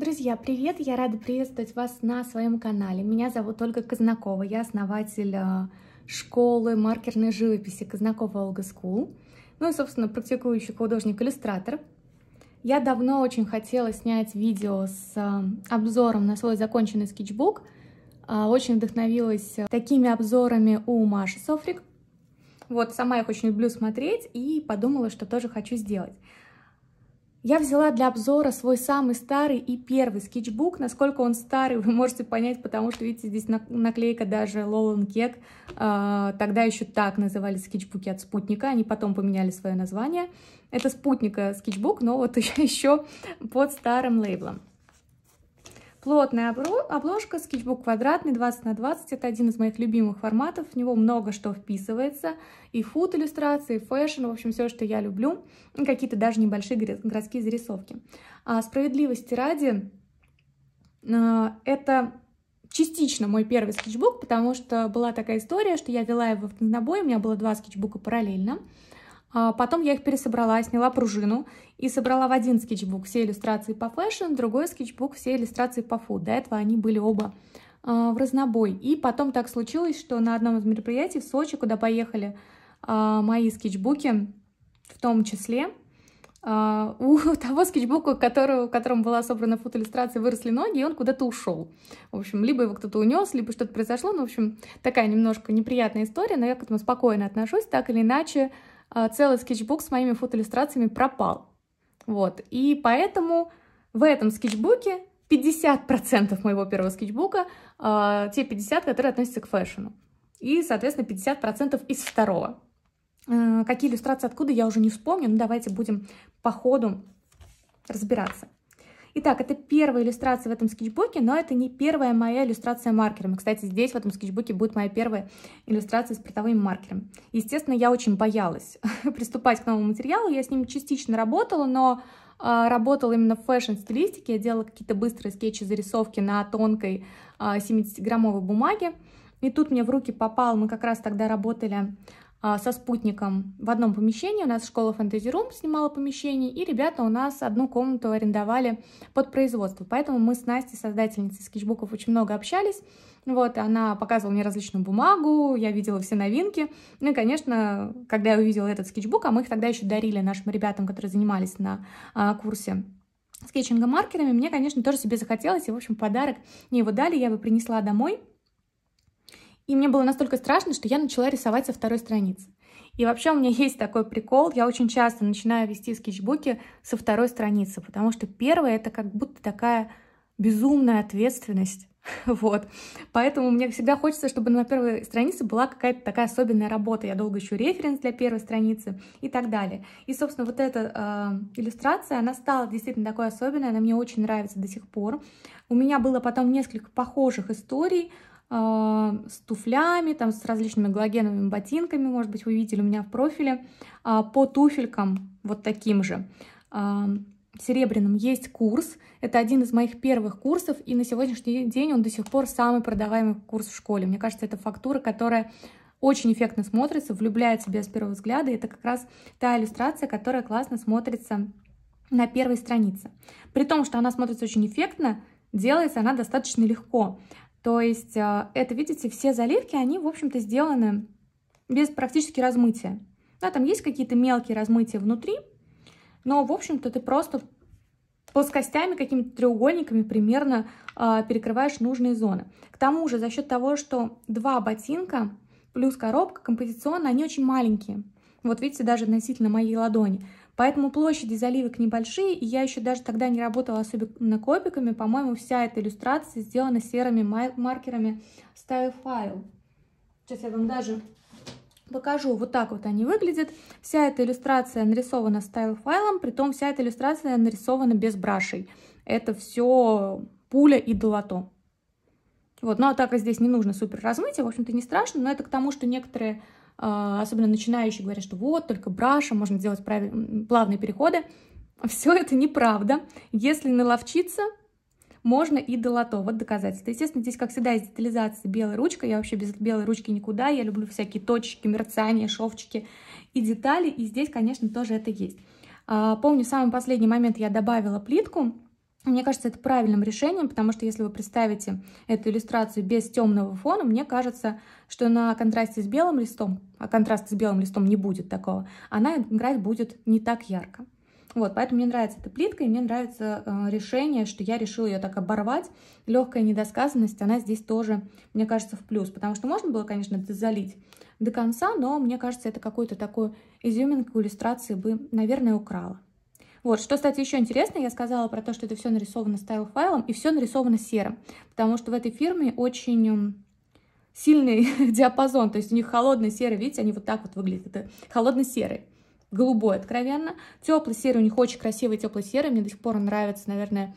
Друзья, привет! Я рада приветствовать вас на своем канале. Меня зовут Ольга Казнакова, я основатель э, школы маркерной живописи Казнакова Olga School, ну и, собственно, практикующий художник-иллюстратор. Я давно очень хотела снять видео с э, обзором на свой законченный скетчбук. А очень вдохновилась э, такими обзорами у Маши Софрик. Вот, сама их очень люблю смотреть и подумала, что тоже хочу сделать. Я взяла для обзора свой самый старый и первый скетчбук. Насколько он старый, вы можете понять, потому что, видите, здесь наклейка даже Лолан Кек. А, тогда еще так назывались скетчбуки от спутника. Они потом поменяли свое название. Это спутника скетчбук, но вот еще под старым лейблом. Плотная обложка, скетчбук квадратный, 20 на 20. Это один из моих любимых форматов. В него много что вписывается. И фуд иллюстрации, и фэшн, в общем, все, что я люблю. И какие-то даже небольшие городские зарисовки. А справедливости ради, а, это частично мой первый скетчбук, потому что была такая история, что я вела его в краснобой, у меня было два скетчбука параллельно. А, потом я их пересобрала, сняла пружину и собрала в один скетчбук все иллюстрации по фэшн, другой скетчбук все иллюстрации по фуд. До этого они были оба а, в разнобой. И потом так случилось, что на одном из мероприятий в Сочи, куда поехали а, мои скетчбуки, в том числе, у того скетчбука, который, в котором была собрана фотоиллюстрация, выросли ноги, и он куда-то ушел. В общем, либо его кто-то унес, либо что-то произошло. Ну, в общем, такая немножко неприятная история, но я к этому спокойно отношусь. Так или иначе, а, целый скетчбук с моими фотоиллюстрациями пропал. Вот. И поэтому в этом скетчбуке 50% моего первого скетчбука, а, те 50, которые относятся к фэшну. И, соответственно, 50% из второго. А, какие иллюстрации откуда, я уже не вспомню, но давайте будем по ходу разбираться. Итак, это первая иллюстрация в этом скетчбуке, но это не первая моя иллюстрация маркерами. Кстати, здесь в этом скетчбуке будет моя первая иллюстрация с притовым маркером. Естественно, я очень боялась приступать к новому материалу. Я с ним частично работала, но а, работала именно в фэшн-стилистике. Я делала какие-то быстрые скетчи-зарисовки на тонкой 70-граммовой а, бумаге. И тут мне в руки попал, мы как раз тогда работали а, со спутником в одном помещении. У нас школа Fantasy Room снимала помещение, и ребята у нас одну комнату арендовали под производство. Поэтому мы с Настей, создательницей скетчбуков, очень много общались. Вот, она показывала мне различную бумагу, я видела все новинки. Ну и, конечно, когда я увидела этот скетчбук, а мы их тогда еще дарили нашим ребятам, которые занимались на а, курсе скетчинга маркерами, мне, конечно, тоже себе захотелось, и, в общем, подарок мне его дали, я его принесла домой. И мне было настолько страшно, что я начала рисовать со второй страницы. И вообще у меня есть такой прикол, я очень часто начинаю вести скетчбуки со второй страницы, потому что первая — это как будто такая безумная ответственность, вот. Поэтому мне всегда хочется, чтобы на первой странице была какая-то такая особенная работа. Я долго ищу референс для первой страницы и так далее. И, собственно, вот эта э, иллюстрация, она стала действительно такой особенной, она мне очень нравится до сих пор. У меня было потом несколько похожих историй, а, с туфлями, там, с различными галогеновыми ботинками, может быть, вы видели у меня в профиле, а, по туфелькам вот таким же а, серебряным есть курс. Это один из моих первых курсов, и на сегодняшний день он до сих пор самый продаваемый курс в школе. Мне кажется, это фактура, которая очень эффектно смотрится, влюбляет себя с первого взгляда. И это как раз та иллюстрация, которая классно смотрится на первой странице. При том, что она смотрится очень эффектно, делается она достаточно легко. То есть э, это, видите, все заливки, они, в общем-то, сделаны без практически размытия. Да, там есть какие-то мелкие размытия внутри, но, в общем-то, ты просто плоскостями, какими-то треугольниками примерно э, перекрываешь нужные зоны. К тому же, за счет того, что два ботинка плюс коробка композиционно, они очень маленькие. Вот видите, даже относительно моей ладони. Поэтому площади заливок небольшие, и я еще даже тогда не работала особенно копиками. По-моему, вся эта иллюстрация сделана серыми маркерами Style File. Сейчас я вам даже покажу. Вот так вот они выглядят. Вся эта иллюстрация нарисована Style File, притом вся эта иллюстрация нарисована без брашей. Это все пуля и долото. Вот, ну а так как здесь не нужно супер размытие, а, в общем-то не страшно, но это к тому, что некоторые а, особенно начинающие говорят, что вот, только браша, можно делать прав... плавные переходы. Все это неправда. Если наловчиться, можно и до лото. Вот доказательство. Естественно, здесь, как всегда, есть детализация белой ручкой. Я вообще без белой ручки никуда. Я люблю всякие точки, мерцания, шовчики и детали. И здесь, конечно, тоже это есть. А, помню, в самый последний момент я добавила плитку мне кажется, это правильным решением, потому что если вы представите эту иллюстрацию без темного фона, мне кажется, что на контрасте с белым листом, а контраста с белым листом не будет такого, она играть будет не так ярко. Вот, поэтому мне нравится эта плитка, и мне нравится э, решение, что я решила ее так оборвать. Легкая недосказанность, она здесь тоже, мне кажется, в плюс, потому что можно было, конечно, залить до конца, но мне кажется, это какой-то такой изюминку иллюстрации бы, наверное, украла. Вот, что, кстати, еще интересно, я сказала про то, что это все нарисовано стайл-файлом и все нарисовано серым, потому что в этой фирме очень сильный диапазон, то есть у них холодный серый, видите, они вот так вот выглядят, это холодно-серый, голубой откровенно, теплый серый, у них очень красивый теплый серый, мне до сих пор он нравится, наверное,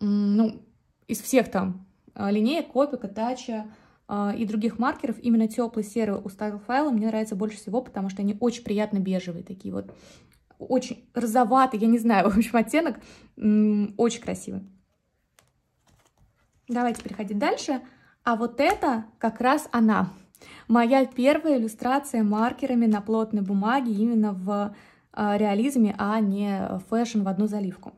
ну, из всех там а, линеек, Копика, Тача а, и других маркеров, именно теплый серый у стайл-файла мне нравится больше всего, потому что они очень приятно бежевые такие вот, очень розоватый, я не знаю, в общем, оттенок очень красивый. Давайте переходить дальше. А вот это как раз она. Моя первая иллюстрация маркерами на плотной бумаге именно в а, реализме, а не фэшн в одну заливку.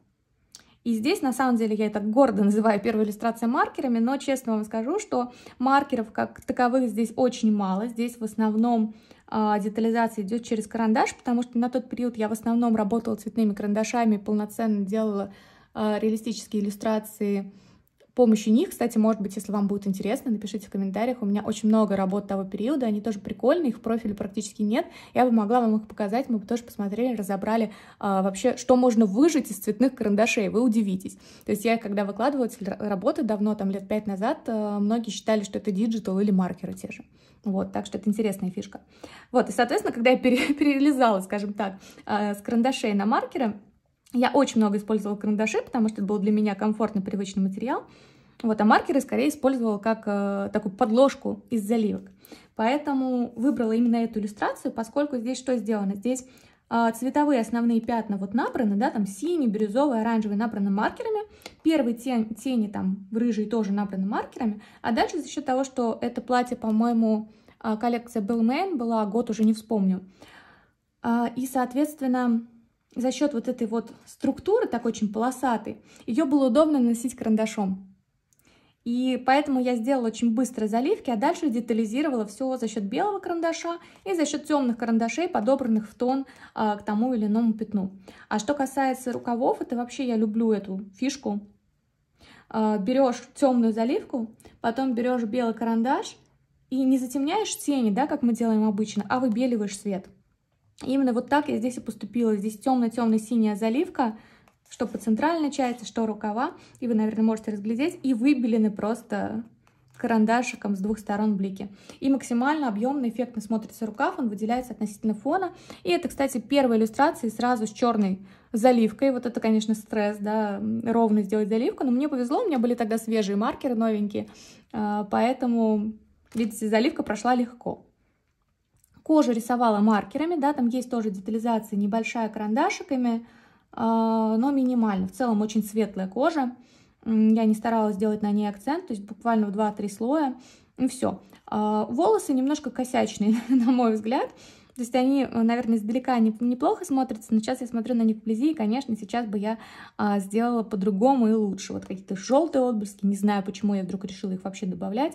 И здесь, на самом деле, я это гордо называю первой иллюстрацией маркерами, но честно вам скажу, что маркеров как таковых здесь очень мало. Здесь в основном а, детализация идет через карандаш, потому что на тот период я в основном работала цветными карандашами, полноценно делала а, реалистические иллюстрации помощью них, кстати, может быть, если вам будет интересно, напишите в комментариях. У меня очень много работ того периода, они тоже прикольные, их в практически нет. Я бы могла вам их показать, мы бы тоже посмотрели, разобрали а, вообще, что можно выжить из цветных карандашей, вы удивитесь. То есть я, когда выкладывала работы давно, там лет пять назад, э, многие считали, что это диджитал или маркеры те же. Вот, так что это интересная фишка. Вот, и, соответственно, когда я пере перелезала, скажем так, а, с карандашей на маркеры, я очень много использовала карандаши, потому что это был для меня комфортный привычный материал. Вот, а маркеры скорее использовала как э, такую подложку из заливок. Поэтому выбрала именно эту иллюстрацию, поскольку здесь что сделано? Здесь э, цветовые основные пятна вот набраны, да, там синий, бирюзовый, оранжевый набраны маркерами. Первые тень, тени там рыжие тоже набраны маркерами. А дальше за счет того, что это платье, по-моему, а, коллекция Bellman была, год уже не вспомню. Э, и, соответственно, за счет вот этой вот структуры, так очень полосатой, ее было удобно наносить карандашом. И поэтому я сделала очень быстро заливки, а дальше детализировала все за счет белого карандаша и за счет темных карандашей, подобранных в тон а, к тому или иному пятну. А что касается рукавов, это вообще я люблю эту фишку. А, берешь темную заливку, потом берешь белый карандаш и не затемняешь тени, да, как мы делаем обычно, а выбеливаешь свет. Именно вот так я здесь и поступила. Здесь темно-темно-синяя заливка, что по центральной части, что рукава. И вы, наверное, можете разглядеть. И выбелены просто карандашиком с двух сторон блики. И максимально объемно, эффектно смотрится рукав, он выделяется относительно фона. И это, кстати, первая иллюстрация сразу с черной заливкой. Вот это, конечно, стресс, да, ровно сделать заливку. Но мне повезло, у меня были тогда свежие маркеры новенькие, а, поэтому, видите, заливка прошла легко. Кожу рисовала маркерами, да, там есть тоже детализация небольшая карандашиками, а, но минимально. В целом очень светлая кожа. Я не старалась делать на ней акцент, то есть буквально в 2-3 слоя. И все. А, волосы немножко косячные, на мой взгляд. То есть они, наверное, издалека неплохо смотрятся, но сейчас я смотрю на них вблизи, и, конечно, сейчас бы я а, сделала по-другому и лучше. Вот какие-то желтые отблески, не знаю, почему я вдруг решила их вообще добавлять.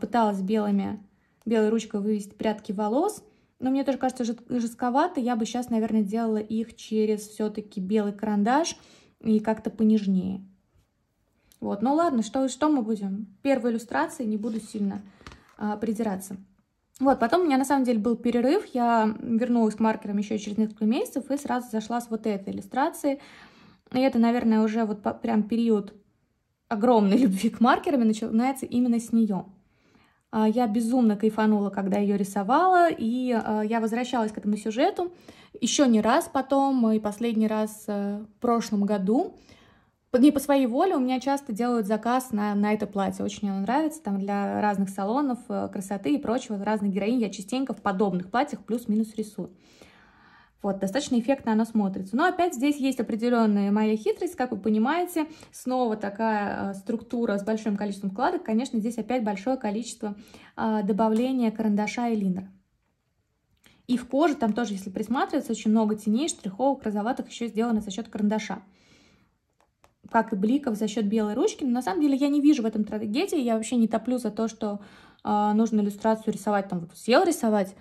Пыталась белыми белой ручкой вывести прятки волос. Но мне тоже кажется жестковато. Я бы сейчас, наверное, делала их через все-таки белый карандаш и как-то понежнее. Вот, ну ладно, что, что мы будем? Первой иллюстрация, не буду сильно а, придираться. Вот, потом у меня на самом деле был перерыв, я вернулась к маркерам еще через несколько месяцев и сразу зашла с вот этой иллюстрации. И это, наверное, уже вот прям период огромной любви к маркерам начинается именно с нее. А, я безумно кайфанула, когда ее рисовала, и а, я возвращалась к этому сюжету еще не раз потом, а, и последний раз э, в прошлом году. Не по своей воле у меня часто делают заказ на, на это платье. Очень оно нравится, там для разных салонов э, красоты и прочего, разных героинь. Я частенько в подобных платьях плюс-минус рисую. Вот, достаточно эффектно оно смотрится. Но опять здесь есть определенная моя хитрость, как вы понимаете. Снова такая а, структура с большим количеством вкладок. Конечно, здесь опять большое количество а, добавления карандаша и линера. И в коже там тоже, если присматриваться, очень много теней, штриховок, розоватых еще сделано за счет карандаша как и бликов за счет белой ручки. Но на самом деле я не вижу в этом трагедии. Я вообще не топлю за то, что э, нужно иллюстрацию рисовать. Там вот сел рисовать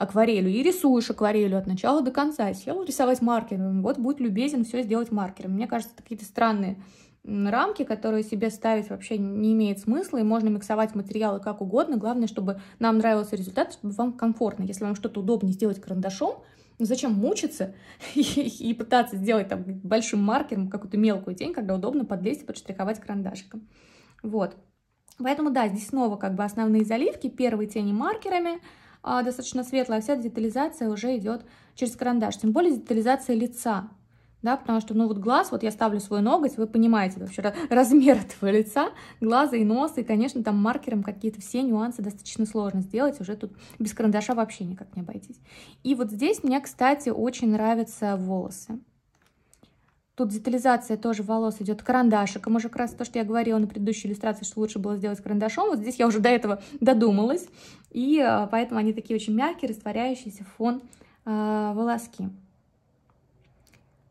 акварелью и рисуешь акварелью от начала до конца. Сел рисовать маркером, вот будет любезен все сделать маркером. Мне кажется, это какие-то странные рамки, которые себе ставить вообще не имеет смысла, и можно миксовать материалы как угодно. Главное, чтобы нам нравился результат, чтобы вам комфортно. Если вам что-то удобнее сделать карандашом, ну зачем мучиться и, и пытаться сделать там большим маркером какую-то мелкую тень, когда удобно подлезть и подштриховать карандашиком. Вот. Поэтому, да, здесь снова как бы основные заливки. Первые тени маркерами — а достаточно светлая, вся детализация уже идет через карандаш. Тем более детализация лица, да, потому что, ну, вот глаз, вот я ставлю свой ноготь, вы понимаете вообще размер этого лица, глаза и носа, и, конечно, там маркером какие-то все нюансы достаточно сложно сделать, уже тут без карандаша вообще никак не обойтись. И вот здесь мне, кстати, очень нравятся волосы. Тут детализация тоже волос идет карандашиком, уже как раз то, что я говорила на предыдущей иллюстрации, что лучше было сделать карандашом. Вот здесь я уже до этого додумалась, и э, поэтому они такие очень мягкие, растворяющиеся фон э, волоски.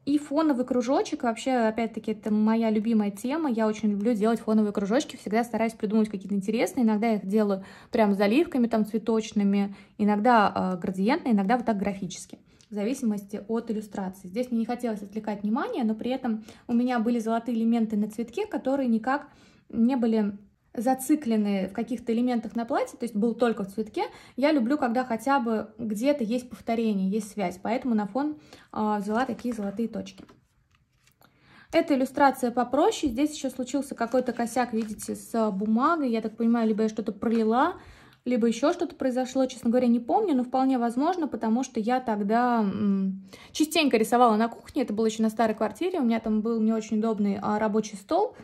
И фоновый кружочек, вообще, опять-таки, это моя любимая тема, я очень люблю делать фоновые кружочки, всегда стараюсь придумать какие-то интересные, иногда я их делаю прям заливками там цветочными, иногда э, градиентно, иногда вот так графически в зависимости от иллюстрации. Здесь мне не хотелось отвлекать внимание, но при этом у меня были золотые элементы на цветке, которые никак не были зациклены в каких-то элементах на платье, то есть был только в цветке, я люблю, когда хотя бы где-то есть повторение, есть связь, поэтому на фон а, взяла такие золотые точки. Эта иллюстрация попроще, здесь еще случился какой-то косяк, видите, с бумагой, я так понимаю, либо я что-то пролила, либо еще что-то произошло, честно говоря, не помню, но вполне возможно, потому что я тогда частенько рисовала на кухне, это было еще на старой квартире, у меня там был не очень удобный а, рабочий стол,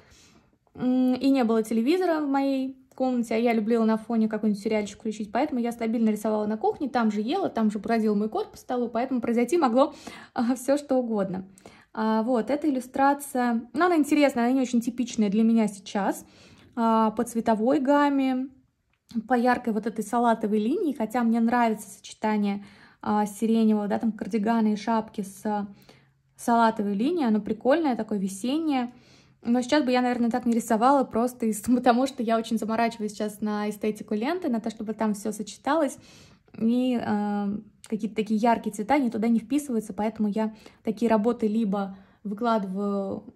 и не было телевизора в моей комнате, а я любила на фоне какой-нибудь сериальчик включить, поэтому я стабильно рисовала на кухне, там же ела, там же бродил мой кот по столу, поэтому произойти могло а, все что угодно. А, вот, эта иллюстрация, ну, она интересная, она не очень типичная для меня сейчас, по цветовой гамме, по яркой вот этой салатовой линии, хотя мне нравится сочетание а, сиреневого, да, там кардиганы и шапки с а, салатовой линией, оно прикольное, такое весеннее. Но сейчас бы я, наверное, так не рисовала, просто из потому что я очень заморачиваюсь сейчас на эстетику ленты, на то, чтобы там все сочеталось, и э, какие-то такие яркие цвета не туда не вписываются, поэтому я такие работы либо выкладываю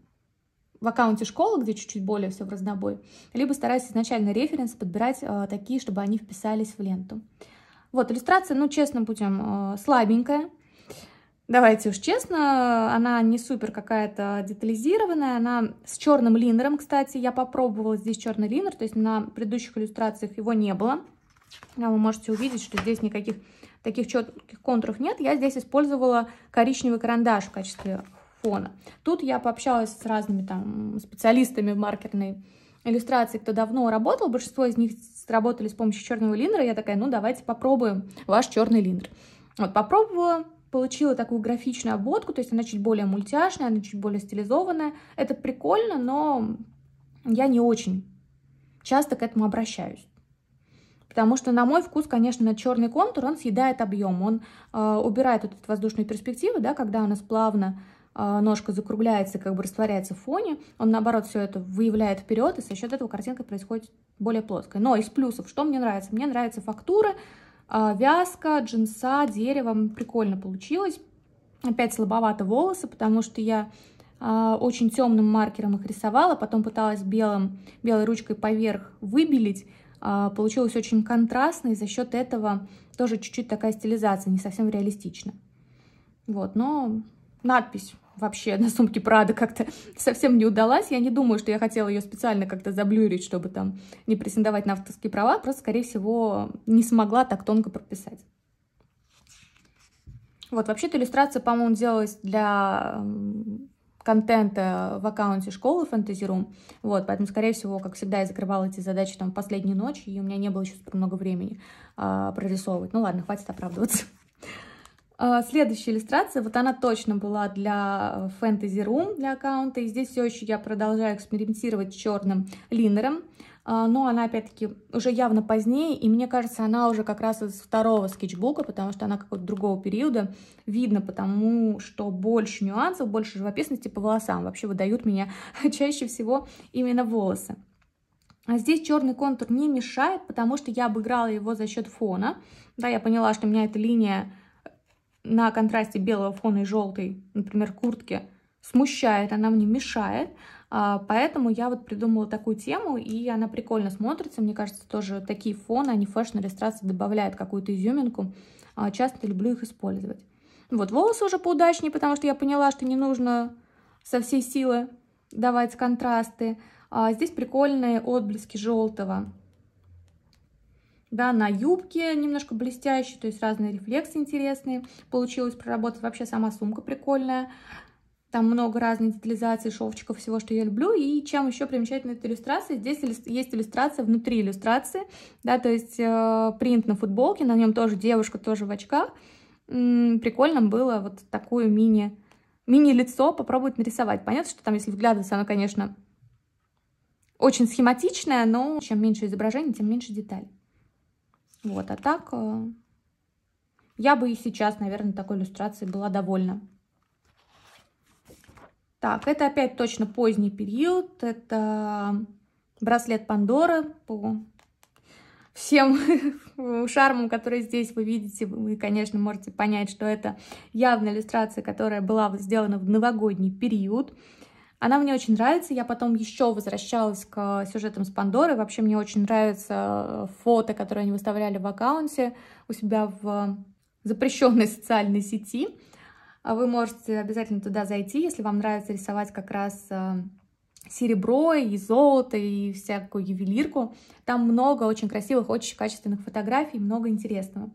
в аккаунте школы, где чуть-чуть более все в разнобой, либо старайтесь изначально референсы подбирать а, такие, чтобы они вписались в ленту. Вот, иллюстрация, ну, честно будем, а, слабенькая. Давайте уж честно, она не супер какая-то детализированная, она с черным линером, кстати, я попробовала здесь черный линер, то есть на предыдущих иллюстрациях его не было. А вы можете увидеть, что здесь никаких таких четких контуров нет. Я здесь использовала коричневый карандаш в качестве фона. Тут я пообщалась с разными там специалистами в маркерной иллюстрации, кто давно работал, большинство из них работали с помощью черного линера. Я такая, ну давайте попробуем ваш черный линер. Вот попробовала, получила такую графичную обводку, то есть она чуть более мультяшная, она чуть более стилизованная. Это прикольно, но я не очень часто к этому обращаюсь. Потому что, на мой вкус, конечно, черный контур, он съедает объем, он э, убирает вот эту воздушную перспективу, да, когда у нас плавно а, ножка закругляется, как бы растворяется в фоне, он наоборот все это выявляет вперед, и за счет этого картинка происходит более плоская. Но из плюсов, что мне нравится? Мне нравится фактура, вязка, джинса, дерево, прикольно получилось. Опять слабовато волосы, потому что я а, очень темным маркером их рисовала, потом пыталась белым, белой ручкой поверх выбелить, а, получилось очень контрастно, и за счет этого тоже чуть-чуть такая стилизация, не совсем реалистично. Вот, но надпись вообще на сумке Прада как-то совсем не удалась. Я не думаю, что я хотела ее специально как-то заблюрить, чтобы там не претендовать на авторские права, просто, скорее всего, не смогла так тонко прописать. Вот, вообще-то иллюстрация, по-моему, делалась для контента в аккаунте школы Фэнтезирум, вот, поэтому, скорее всего, как всегда, я закрывала эти задачи там в последнюю ночь, и у меня не было еще много времени э, прорисовывать. Ну ладно, хватит оправдываться. А, следующая иллюстрация, вот она точно была для Fantasy Room, для аккаунта. И здесь все еще я продолжаю экспериментировать с черным линером. А, но она, опять-таки, уже явно позднее, и мне кажется, она уже как раз из второго скетчбука, потому что она какого-то другого периода. Видно, потому что больше нюансов, больше живописности по волосам. Вообще выдают меня чаще всего именно волосы. А здесь черный контур не мешает, потому что я обыграла его за счет фона. Да, я поняла, что у меня эта линия на контрасте белого фона и желтой, например, куртки, смущает, она мне мешает. А, поэтому я вот придумала такую тему, и она прикольно смотрится. Мне кажется, тоже такие фоны, они в фэшн-иллюстрации добавляют какую-то изюминку. А, часто люблю их использовать. Вот волосы уже поудачнее, потому что я поняла, что не нужно со всей силы давать контрасты. А, здесь прикольные отблески желтого да, на юбке немножко блестящий, то есть разные рефлексы интересные. Получилось проработать вообще сама сумка прикольная. Там много разных детализаций, шовчиков, всего, что я люблю. И чем еще примечательна эта иллюстрация? Здесь есть иллюстрация внутри иллюстрации, да, то есть э, принт на футболке, на нем тоже девушка, тоже в очках. М -м, прикольно было вот такую мини мини-лицо попробовать нарисовать. Понятно, что там, если вглядываться, оно, конечно, очень схематичное, но чем меньше изображений, тем меньше деталей. Вот, а так э, я бы и сейчас, наверное, такой иллюстрации была довольна. Так, это опять точно поздний период. Это браслет Пандоры по всем шармам, которые здесь вы видите. Вы, конечно, можете понять, что это явная иллюстрация, которая была сделана в новогодний период. Она мне очень нравится. Я потом еще возвращалась к сюжетам с Пандоры. Вообще мне очень нравятся э, фото, которые они выставляли в аккаунте у себя в запрещенной социальной сети. А вы можете обязательно туда зайти, если вам нравится рисовать как раз э, серебро и золото и всякую ювелирку. Там много очень красивых, очень качественных фотографий, много интересного.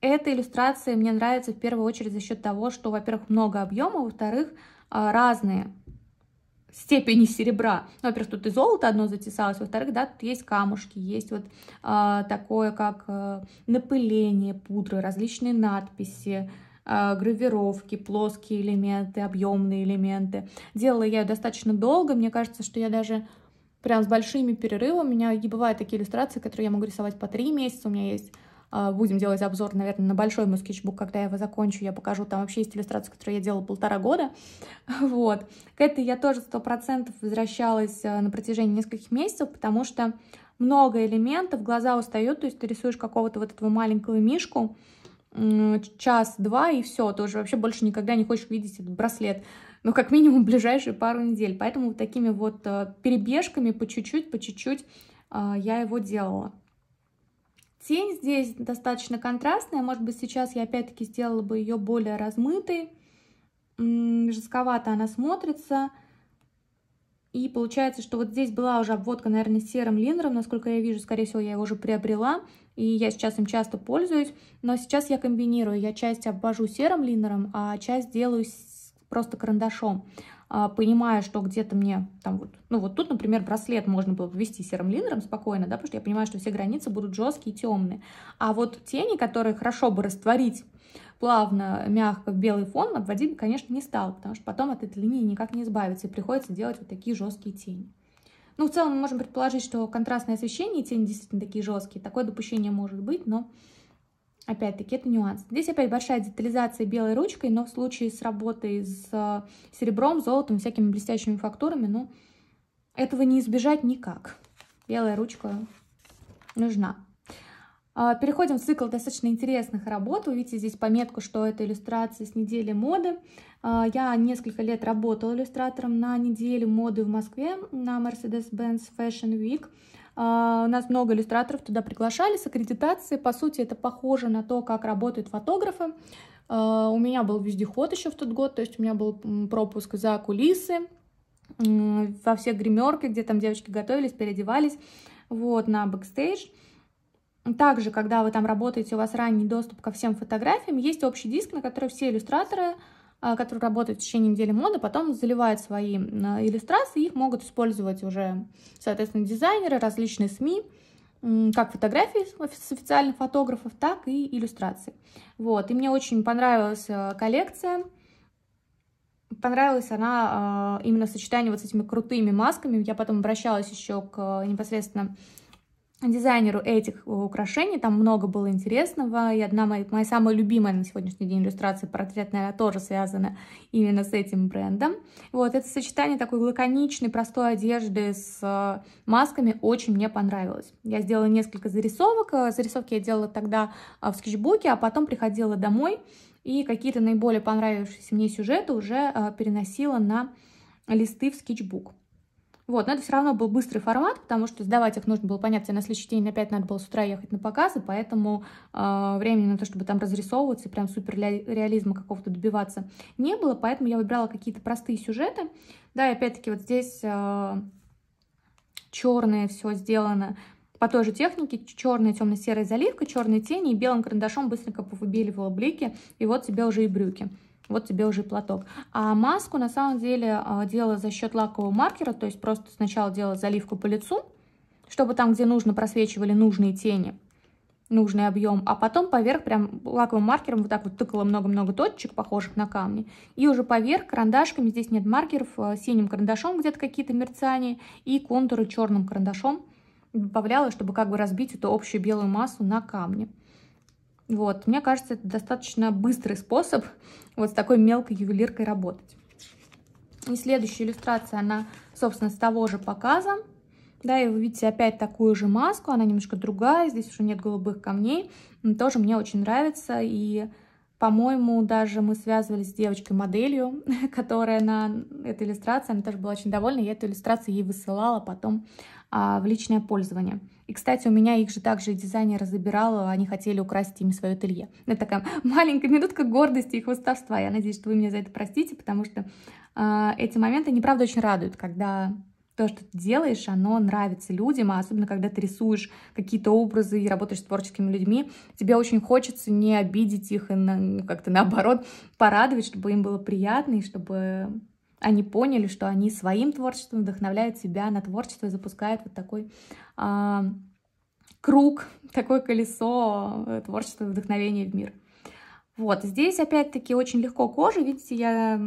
Эта иллюстрация мне нравится в первую очередь за счет того, что, во-первых, много объема, во-вторых, а, разные степени серебра. Ну, во-первых, тут и золото одно затесалось, во-вторых, да, тут есть камушки, есть вот а, такое, как а, напыление пудры, различные надписи, а, гравировки, плоские элементы, объемные элементы. Делала я достаточно долго, мне кажется, что я даже прям с большими перерывами, у меня не бывают такие иллюстрации, которые я могу рисовать по три месяца, у меня есть а, будем делать обзор, наверное, на большой мой скетчбук, когда я его закончу, я покажу, там вообще есть иллюстрации, которые я делала полтора года, вот. К этой я тоже сто процентов возвращалась э, на протяжении нескольких месяцев, потому что много элементов, глаза устают, то есть ты рисуешь какого-то вот этого маленького мишку, час-два, и все, ты уже вообще больше никогда не хочешь видеть этот браслет, ну, как минимум, ближайшие пару недель. Поэтому вот такими вот э, перебежками по чуть-чуть, по чуть-чуть э, я его делала. Тень здесь достаточно контрастная, может быть, сейчас я опять-таки сделала бы ее более размытой. Жестковато она смотрится. И получается, что вот здесь была уже обводка, наверное, серым линером, насколько я вижу, скорее всего, я его уже приобрела, и я сейчас им часто пользуюсь, но сейчас я комбинирую, я часть обвожу серым линером, а часть делаю просто карандашом. А, понимаю, что где-то мне там вот, ну вот тут, например, браслет можно было ввести серым линером спокойно, да, потому что я понимаю, что все границы будут жесткие и темные. А вот тени, которые хорошо бы растворить плавно, мягко в белый фон, обводить бы, конечно, не стал, потому что потом от этой линии никак не избавиться, и приходится делать вот такие жесткие тени. Ну, в целом мы можем предположить, что контрастное освещение и тени действительно такие жесткие. Такое допущение может быть, но Опять-таки, это нюанс. Здесь опять большая детализация белой ручкой, но в случае с работой с э, серебром, золотом, всякими блестящими фактурами, ну, этого не избежать никак. Белая ручка нужна. А, переходим в цикл достаточно интересных работ. Вы видите здесь пометку, что это иллюстрации с недели моды. А, я несколько лет работала иллюстратором на неделе моды в Москве на Mercedes-Benz Fashion Week. А, у нас много иллюстраторов туда приглашали с аккредитацией. По сути, это похоже на то, как работают фотографы. А, у меня был вездеход еще в тот год, то есть у меня был пропуск за кулисы, во всех гримерки где там девочки готовились, переодевались, вот, на бэкстейдж. Также, когда вы там работаете, у вас ранний доступ ко всем фотографиям, есть общий диск, на который все иллюстраторы а, который работает в течение недели моды, потом заливают свои а, иллюстрации, их могут использовать уже, соответственно, дизайнеры, различные СМИ, как фотографии с официальных фотографов, так и иллюстрации. Вот, и мне очень понравилась а, коллекция, понравилась она именно сочетание вот с этими крутыми масками. Я потом обращалась еще к непосредственно дизайнеру этих э, украшений, там много было интересного, и одна моя, моя самая любимая на сегодняшний день иллюстрация портретная тоже связана именно с этим брендом. Вот, это сочетание такой лаконичной, простой одежды с э, масками очень мне понравилось. Я сделала несколько зарисовок, э, зарисовки я делала тогда в скетчбуке, а потом приходила домой и какие-то наиболее понравившиеся мне сюжеты уже переносила на листы в скетчбук. Вот, но это все равно был быстрый формат, потому что сдавать их нужно было, понятно, тебе на следующий день опять надо было с утра ехать на показы, поэтому э, времени на то, чтобы там разрисовываться и прям супер реализма какого-то добиваться не было, поэтому я выбирала какие-то простые сюжеты. Да, и опять-таки вот здесь э, а, черное все сделано по той же технике, черная темно-серая заливка, черные тени, и белым карандашом быстренько повыбеливала блики, и вот тебе уже и брюки вот тебе уже платок. А маску на самом деле а, делала за счет лакового маркера, то есть просто сначала делала заливку по лицу, чтобы там, где нужно, просвечивали нужные тени, нужный объем, а потом поверх прям лаковым маркером вот так вот тыкала много-много точек, похожих на камни, и уже поверх карандашками, здесь нет маркеров, а, синим карандашом где-то какие-то мерцания и контуры черным карандашом добавляла, чтобы как бы разбить эту общую белую массу на камни. Вот, мне кажется, это достаточно быстрый способ вот с такой мелкой ювелиркой работать. И следующая иллюстрация, она, собственно, с того же показа. Да, и вы видите опять такую же маску, она немножко другая, здесь уже нет голубых камней. Но тоже мне очень нравится, и, по-моему, даже мы связывались с девочкой-моделью, которая на этой иллюстрации, она тоже была очень довольна, я эту иллюстрацию ей высылала потом а, в личное пользование. И, кстати, у меня их же также дизайнер забирал, а они хотели украсить ими свое ателье. Это такая маленькая минутка гордости и хвостовства. Я надеюсь, что вы меня за это простите, потому что э, эти моменты, они, правда, очень радуют, когда то, что ты делаешь, оно нравится людям, а особенно когда ты рисуешь какие-то образы и работаешь с творческими людьми, тебе очень хочется не обидеть их и на, ну, как-то наоборот порадовать, чтобы им было приятно и чтобы они поняли, что они своим творчеством вдохновляют себя на творчество и запускают вот такой а, круг, такое колесо э, творчества и вдохновения в мир. Вот, здесь опять-таки очень легко кожа, видите, я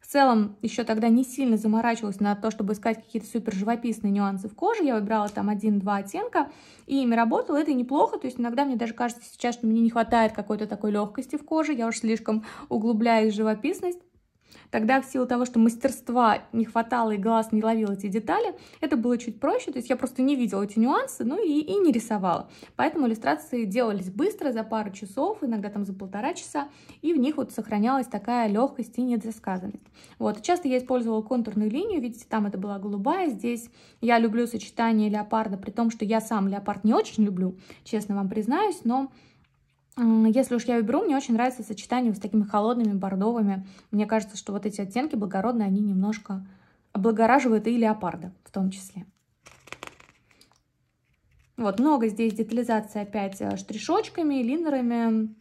в целом еще тогда не сильно заморачивалась на то, чтобы искать какие-то супер живописные нюансы в коже. Я выбрала там один-два оттенка и ими работала. Это неплохо, то есть иногда мне даже кажется сейчас, что мне не хватает какой-то такой легкости в коже. Я уж слишком углубляюсь в живописность. Тогда в силу того, что мастерства не хватало и глаз не ловил эти детали, это было чуть проще, то есть я просто не видела эти нюансы, ну и, и не рисовала. Поэтому иллюстрации делались быстро, за пару часов, иногда там за полтора часа, и в них вот сохранялась такая легкость и недосказанность. Вот, часто я использовала контурную линию, видите, там это была голубая, здесь я люблю сочетание леопарда, при том, что я сам леопард не очень люблю, честно вам признаюсь, но если уж я и беру, мне очень нравится сочетание с такими холодными бордовыми. Мне кажется, что вот эти оттенки благородные, они немножко облагораживают и леопарда в том числе. Вот, много здесь детализации опять э, штришочками, линерами.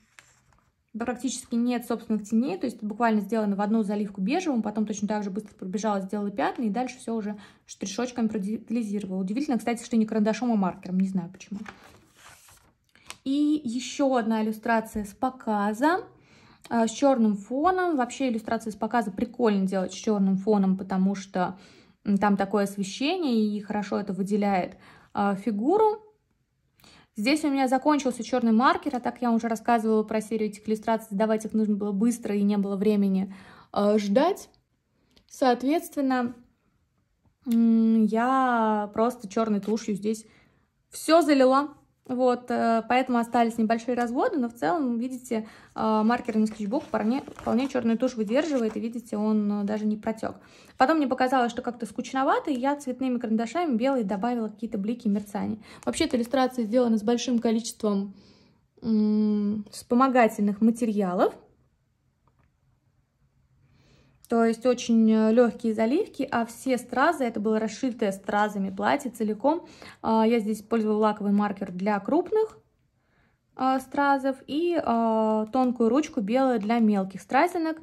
Практически нет собственных теней, то есть буквально сделано в одну заливку бежевым, потом точно так же быстро пробежала, сделала пятна, и дальше все уже штришочками продетализировала. Удивительно, кстати, что не карандашом, а маркером, не знаю почему. И еще одна иллюстрация с показа э, с черным фоном. Вообще иллюстрации с показа прикольно делать с черным фоном, потому что там такое освещение и хорошо это выделяет э, фигуру. Здесь у меня закончился черный маркер, а так я уже рассказывала про серию этих иллюстраций, Давать их нужно было быстро и не было времени э, ждать. Соответственно, я просто черной тушью здесь все залила. Вот, э, поэтому остались небольшие разводы, но в целом, видите, э, маркерный скетчбук вполне, вполне черную тушь выдерживает, и видите, он э, даже не протек. Потом мне показалось, что как-то скучновато, и я цветными карандашами белой добавила какие-то блики мерцания. Вообще-то иллюстрация сделана с большим количеством вспомогательных материалов, то есть очень э, легкие заливки, а все стразы, это было расшитое стразами платье целиком. А, я здесь использовала лаковый маркер для крупных а, стразов и а, тонкую ручку белую для мелких стразинок.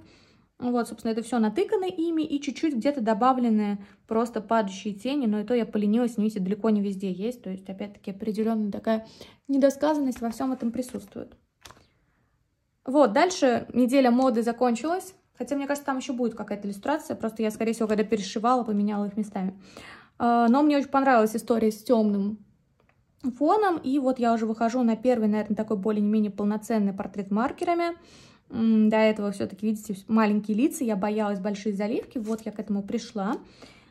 Вот, собственно, это все натыкано ими и чуть-чуть где-то добавлены просто падающие тени, но и то я поленилась, видите, далеко не везде есть, то есть, опять-таки, определенная такая недосказанность во всем этом присутствует. Вот, дальше неделя моды закончилась, Хотя, мне кажется, там еще будет какая-то иллюстрация. Просто я, скорее всего, когда перешивала, поменяла их местами. А, но мне очень понравилась история с темным фоном. И вот я уже выхожу на первый, наверное, такой более-менее полноценный портрет маркерами. До этого все-таки, видите, маленькие лица. Я боялась большие заливки. Вот я к этому пришла.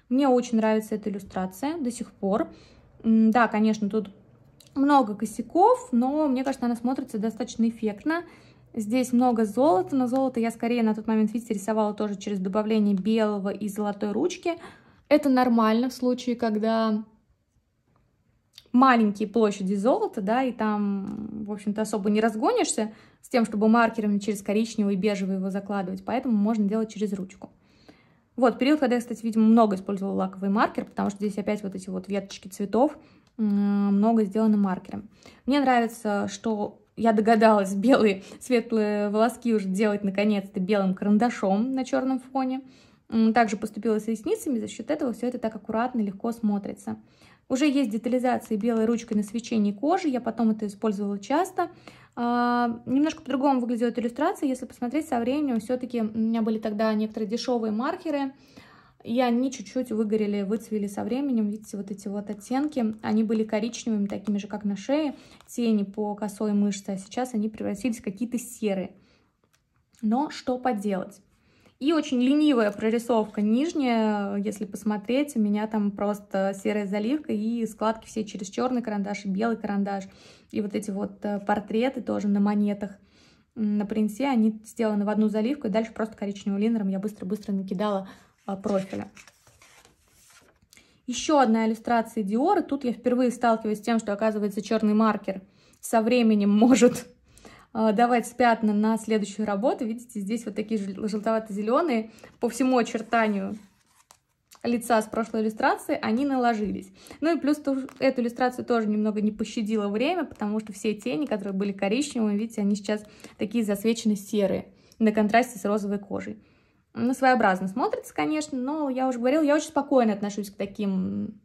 Мне очень нравится эта иллюстрация до сих пор. Да, конечно, тут много косяков, но мне кажется, она смотрится достаточно эффектно. Здесь много золота, но золото я скорее на тот момент, видите, рисовала тоже через добавление белого и золотой ручки. Это нормально в случае, когда маленькие площади золота, да, и там, в общем-то, особо не разгонишься с тем, чтобы маркерами через коричневый и бежевый его закладывать, поэтому можно делать через ручку. Вот, период, когда я, кстати, видимо, много использовала лаковый маркер, потому что здесь опять вот эти вот веточки цветов, много сделаны маркером. Мне нравится, что я догадалась белые светлые волоски уже делать наконец-то белым карандашом на черном фоне. Также поступила с ресницами, за счет этого все это так аккуратно, легко смотрится. Уже есть детализация белой ручкой на свечении кожи, я потом это использовала часто. А, немножко по-другому выглядит иллюстрация, если посмотреть со временем, все-таки у меня были тогда некоторые дешевые маркеры, и они чуть-чуть выгорели, выцвели со временем. Видите, вот эти вот оттенки, они были коричневыми, такими же, как на шее, тени по косой мышце, а сейчас они превратились в какие-то серые. Но что поделать? И очень ленивая прорисовка нижняя, если посмотреть, у меня там просто серая заливка и складки все через черный карандаш и белый карандаш. И вот эти вот э, портреты тоже на монетах на принте, они сделаны в одну заливку, и дальше просто коричневым линером я быстро-быстро накидала а, профиля. Еще одна иллюстрация Диора. Тут я впервые сталкиваюсь с тем, что, оказывается, черный маркер со временем может а, давать пятна на следующую работу. Видите, здесь вот такие желтовато-зеленые по всему очертанию лица с прошлой иллюстрации, они наложились. Ну и плюс эту иллюстрацию тоже немного не пощадило время, потому что все тени, которые были коричневыми, видите, они сейчас такие засвечены серые на контрасте с розовой кожей. Ну, своеобразно смотрится, конечно, но я уже говорила, я очень спокойно отношусь к таким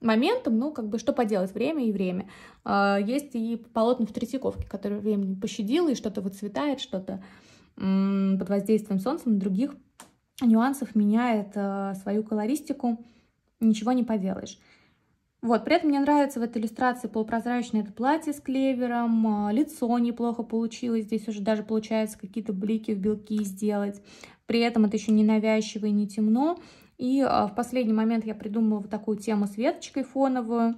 моментам, ну, как бы, что поделать, время и время. А, есть и полотна в Третьяковке, которые времени пощадило, и что-то выцветает, что-то под воздействием солнца, других нюансов меняет а, свою колористику, ничего не поделаешь. Вот, при этом мне нравится в этой иллюстрации полупрозрачное это платье с клевером, а, лицо неплохо получилось, здесь уже даже получается какие-то блики в белки сделать. При этом это еще не навязчиво и не темно. И а, в последний момент я придумала вот такую тему с веточкой фоновую.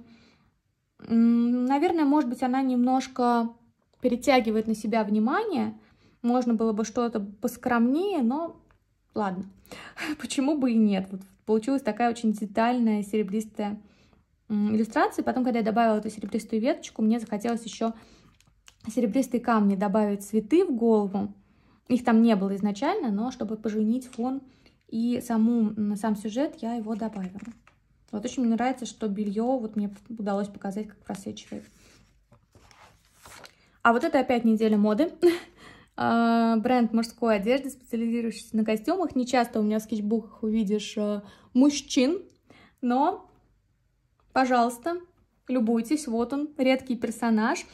Наверное, может быть, она немножко перетягивает на себя внимание. Можно было бы что-то поскромнее, но ладно. Почему бы и нет? Вот получилась такая очень детальная серебристая иллюстрация. Потом, когда я добавила эту серебристую веточку, мне захотелось еще серебристые камни добавить цветы в голову. Их там не было изначально, но чтобы поженить фон и саму, сам сюжет, я его добавила. Вот очень мне нравится, что белье вот мне удалось показать, как просвечивает. А вот это опять неделя моды. А, бренд мужской одежды, специализирующийся на костюмах. Не часто у меня в скетчбуках увидишь э, мужчин, но, пожалуйста, любуйтесь. Вот он, редкий персонаж.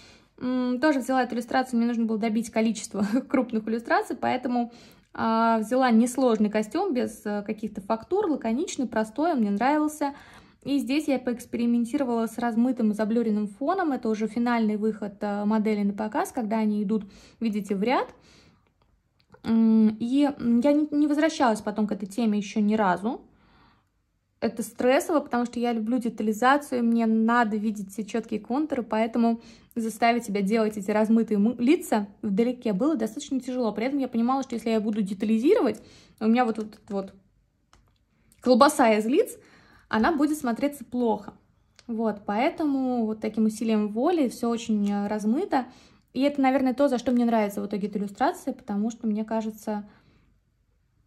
Тоже взяла эту иллюстрацию, мне нужно было добить количество крупных иллюстраций, поэтому а, взяла несложный костюм, без э, каких-то фактур, лаконичный, простой, он мне нравился. И здесь я поэкспериментировала с размытым и заблюренным фоном. Это уже финальный выход э, модели на показ, когда они идут, видите, в ряд. И я не возвращалась потом к этой теме еще ни разу это стрессово, потому что я люблю детализацию, мне надо видеть все четкие контуры, поэтому заставить себя делать эти размытые лица вдалеке было достаточно тяжело. При этом я понимала, что если я буду детализировать, у меня вот вот вот колбаса из лиц, она будет смотреться плохо. Вот, поэтому вот таким усилием воли все очень э, размыто. И это, наверное, то, за что мне нравится в итоге эта иллюстрация, потому что, мне кажется,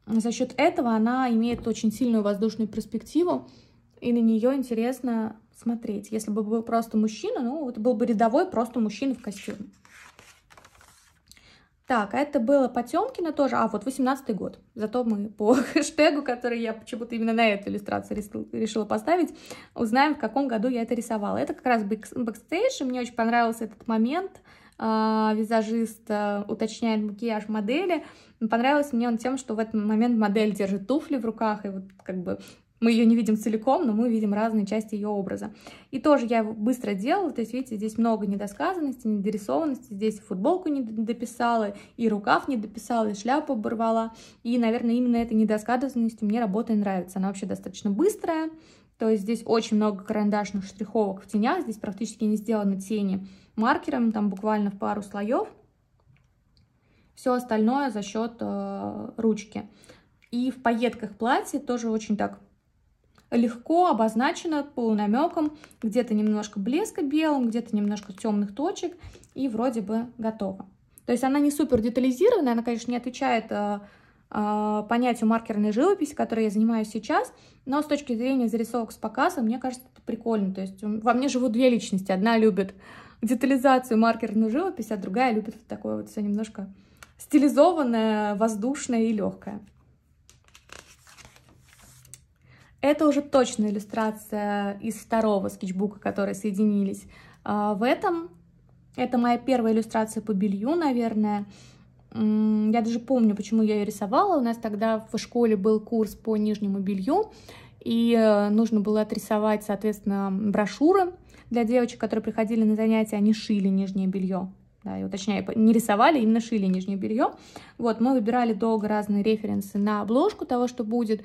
за счет этого она имеет очень сильную воздушную перспективу, и на нее интересно смотреть. Если бы был просто мужчина, ну, это был бы рядовой просто мужчина в костюме. Так, а это было Потемкина тоже, а вот 18-й год. Зато мы по хэштегу, который я почему-то именно на эту иллюстрацию решила поставить, узнаем, в каком году я это рисовала. Это как раз бэкстейдж, и мне очень понравился этот момент – а, визажист уточняет макияж модели. понравилось мне он тем, что в этот момент модель держит туфли в руках, и вот как бы мы ее не видим целиком, но мы видим разные части ее образа. И тоже я его быстро делала, то есть, видите, здесь много недосказанности, недорисованности, здесь футболку не дописала, и рукав не дописала, и шляпу оборвала. И, наверное, именно эта недосказанность мне работа нравится. Она вообще достаточно быстрая, то есть здесь очень много карандашных штриховок в тенях, здесь практически не сделаны тени маркером, там буквально в пару слоев. Все остальное за счет э, ручки. И в пайетках платья тоже очень так легко обозначено полунамеком, где-то немножко блеска белым, где-то немножко темных точек, и вроде бы готово. То есть она не супер детализированная, она, конечно, не отвечает э, а, понятию маркерной живописи, которой я занимаюсь сейчас, но с точки зрения зарисовок с показа, мне кажется, это прикольно. То есть во мне живут две личности. Одна любит детализацию маркерную живопись, а другая любит вот такое вот все немножко стилизованное, воздушное и легкое. Это уже точная иллюстрация из второго скетчбука, которые соединились а, в этом. Это моя первая иллюстрация по белью, наверное я даже помню, почему я ее рисовала. У нас тогда в школе был курс по нижнему белью, и э, нужно было отрисовать, соответственно, брошюры для девочек, которые приходили на занятия, они шили нижнее белье. Да, и уточняю, не рисовали, именно шили нижнее белье. Вот, мы выбирали долго разные референсы на обложку того, что будет,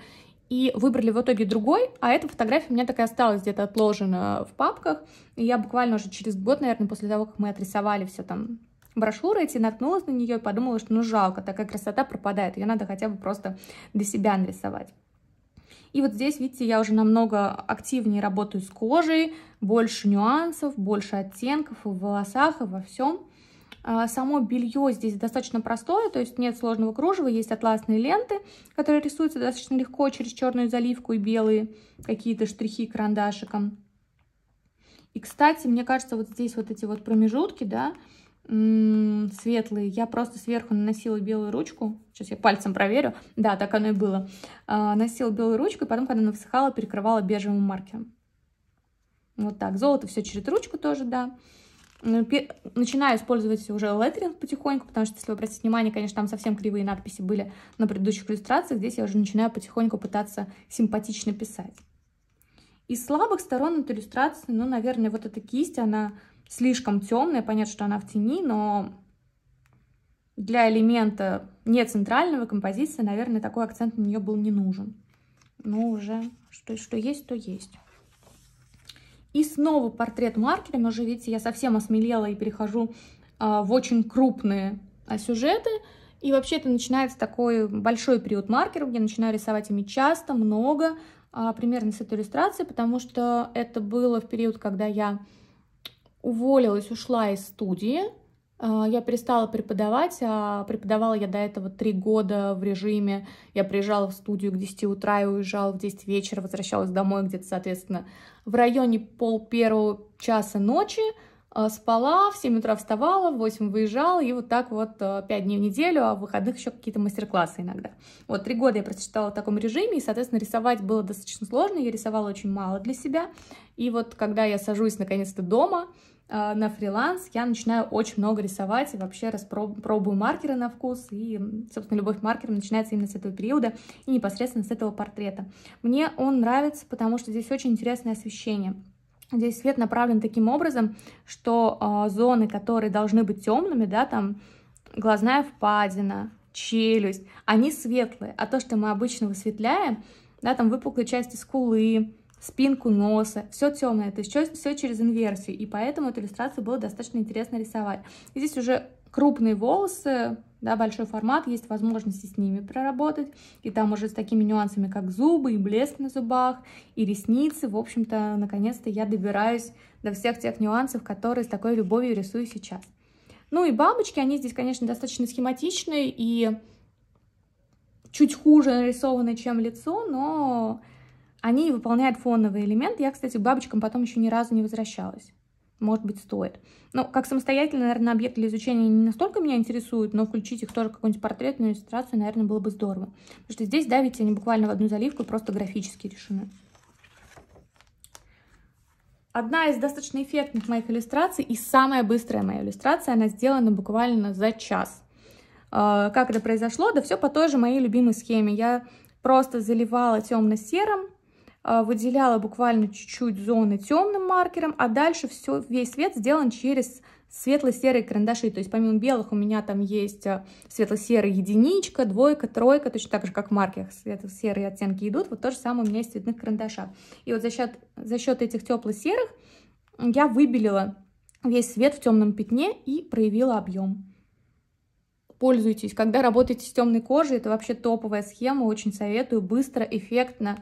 и выбрали в итоге другой, а эта фотография у меня такая осталась где-то отложена в папках, и я буквально уже через год, наверное, после того, как мы отрисовали все там брошюры эти, наткнулась на нее и подумала, что ну жалко, такая красота пропадает, ее надо хотя бы просто для себя нарисовать. И вот здесь, видите, я уже намного активнее работаю с кожей, больше нюансов, больше оттенков и в волосах, и во всем. А, само белье здесь достаточно простое, то есть нет сложного кружева, есть атласные ленты, которые рисуются достаточно легко через черную заливку и белые какие-то штрихи карандашиком. И, кстати, мне кажется, вот здесь вот эти вот промежутки, да, м светлый. Я просто сверху наносила белую ручку. Сейчас я пальцем проверю. Да, так оно и было. А, наносила белую ручку, и потом, когда она высыхала, перекрывала бежевым маркером. Вот так. Золото все через ручку тоже, да. Ну, начинаю использовать уже леттеринг потихоньку, потому что, если вы обратите внимание, конечно, там совсем кривые надписи были на предыдущих иллюстрациях. Здесь я уже начинаю потихоньку пытаться симпатично писать. Из слабых сторон от иллюстрации, ну, наверное, вот эта кисть, она слишком темная. Понятно, что она в тени, но для элемента не центрального композиции, наверное, такой акцент на нее был не нужен. Но ну, уже что, что есть, то есть. И снова портрет маркерами. Уже видите, я совсем осмелела и перехожу а, в очень крупные а, сюжеты. И вообще это начинается такой большой период маркеров, где начинаю рисовать ими часто, много, а, примерно с этой иллюстрации, потому что это было в период, когда я уволилась, ушла из студии. А, я перестала преподавать, а преподавала я до этого три года в режиме. Я приезжала в студию к 10 утра и уезжала в 10 вечера, возвращалась домой где-то, соответственно, в районе пол первого часа ночи – Э, спала, в 7 утра вставала, в 8 выезжала, и вот так вот 5 э, дней в неделю, а в выходных еще какие-то мастер-классы иногда. Вот, три года я прочитала в таком режиме, и, соответственно, рисовать было достаточно сложно, я рисовала очень мало для себя, и вот когда я сажусь наконец-то дома, э, на фриланс, я начинаю очень много рисовать и вообще распробую маркеры на вкус, и, собственно, любовь к маркерам начинается именно с этого периода и непосредственно с этого портрета. Мне он нравится, потому что здесь очень интересное освещение. Здесь свет направлен таким образом, что э, зоны, которые должны быть темными, да, там глазная впадина, челюсть, они светлые, а то, что мы обычно высветляем, да, там выпуклые части скулы, спинку носа, все темное, то есть все, через инверсию, и поэтому эту иллюстрацию было достаточно интересно рисовать. И здесь уже крупные волосы, да, большой формат, есть возможности с ними проработать, и там уже с такими нюансами, как зубы, и блеск на зубах, и ресницы, в общем-то, наконец-то я добираюсь до всех тех нюансов, которые с такой любовью рисую сейчас. Ну и бабочки, они здесь, конечно, достаточно схематичные и чуть хуже нарисованы, чем лицо, но они выполняют фоновый элемент. Я, кстати, к бабочкам потом еще ни разу не возвращалась может быть, стоит. Ну, как самостоятельно, наверное, объект для изучения не настолько меня интересует, но включить их тоже какую-нибудь портретную иллюстрацию, наверное, было бы здорово. Потому что здесь, да, ведь они буквально в одну заливку просто графически решены. Одна из достаточно эффектных моих иллюстраций и самая быстрая моя иллюстрация, она сделана буквально за час. А, как это произошло? Да все по той же моей любимой схеме. Я просто заливала темно-серым, а, выделяла буквально чуть-чуть зоны темным маркером, а дальше все, весь свет сделан через светло-серые карандаши. То есть помимо белых у меня там есть а, светло серая единичка, двойка, тройка, точно так же, как в маркерах светло-серые оттенки идут. Вот то же самое у меня есть в цветных карандашах. И вот за счет, за счет этих тепло-серых я выбелила весь свет в темном пятне и проявила объем пользуйтесь. Когда работаете с темной кожей, это вообще топовая схема, очень советую, быстро, эффектно.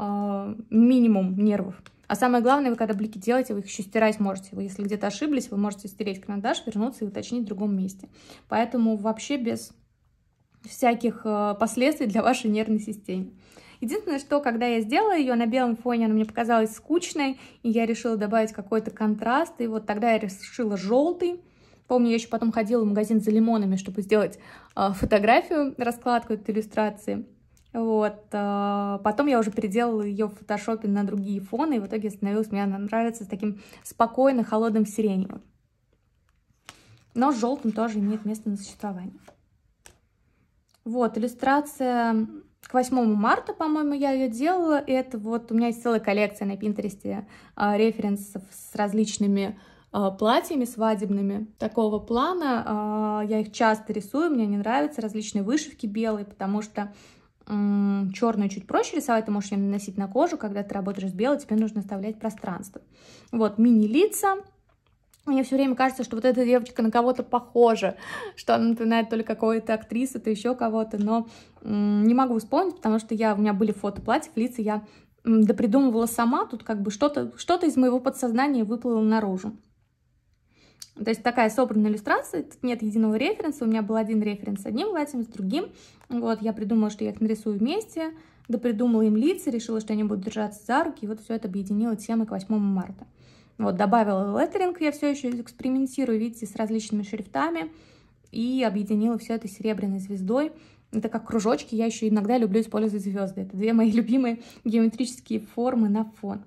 А, минимум нервов. А самое главное, вы когда блики делаете, вы их еще стирать можете. Вы, если где-то ошиблись, вы можете стереть карандаш, вернуться и уточнить в другом месте. Поэтому вообще без всяких э, последствий для вашей нервной системы. Единственное, что когда я сделала ее на белом фоне, она мне показалась скучной, и я решила добавить какой-то контраст, и вот тогда я решила желтый. Помню, я еще потом ходила в магазин за лимонами, чтобы сделать э, фотографию, раскладку этой иллюстрации. Вот. А, потом я уже переделала ее в фотошопе на другие фоны, и в итоге становилась мне она нравится с таким спокойным холодным сиреневым. Но с желтым тоже имеет место на существование. Вот, иллюстрация к 8 марта, по-моему, я ее делала. Это вот у меня есть целая коллекция на Пинтересте а, референсов с различными а, платьями свадебными такого плана. Я их часто рисую, мне не нравятся различные вышивки белые, потому что черную чуть проще рисовать, ты можешь ее наносить на кожу, когда ты работаешь с белой, тебе нужно оставлять пространство. Вот, мини-лица. Мне все время кажется, что вот эта девочка на кого-то похожа, что она напоминает то ли какую-то актрису, то еще кого-то, но не могу вспомнить, потому что я, у меня были фото платьев, лица я допридумывала сама, тут как бы что-то что, -то, что -то из моего подсознания выплыло наружу. То есть такая собранная иллюстрация, тут нет единого референса, у меня был один референс с одним платьем, с другим. Вот, я придумала, что я их нарисую вместе, да придумала им лица, решила, что они будут держаться за руки, и вот все это объединила темой к 8 марта. Вот, добавила леттеринг, я все еще экспериментирую, видите, с различными шрифтами, и объединила все это серебряной звездой. Это как кружочки, я еще иногда люблю использовать звезды. Это две мои любимые геометрические формы на фон.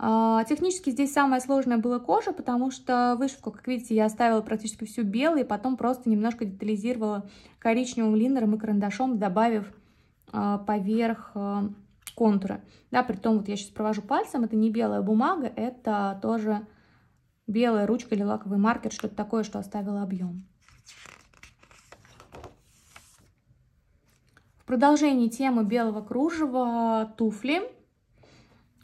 А, технически здесь самое сложное было кожа, потому что вышивку, как видите, я оставила практически всю белой, потом просто немножко детализировала коричневым линером и карандашом, добавив а, поверх а, контура. Да, при том, вот я сейчас провожу пальцем, это не белая бумага, это тоже белая ручка или лаковый маркер, что-то такое, что оставила объем. В продолжении темы белого кружева туфли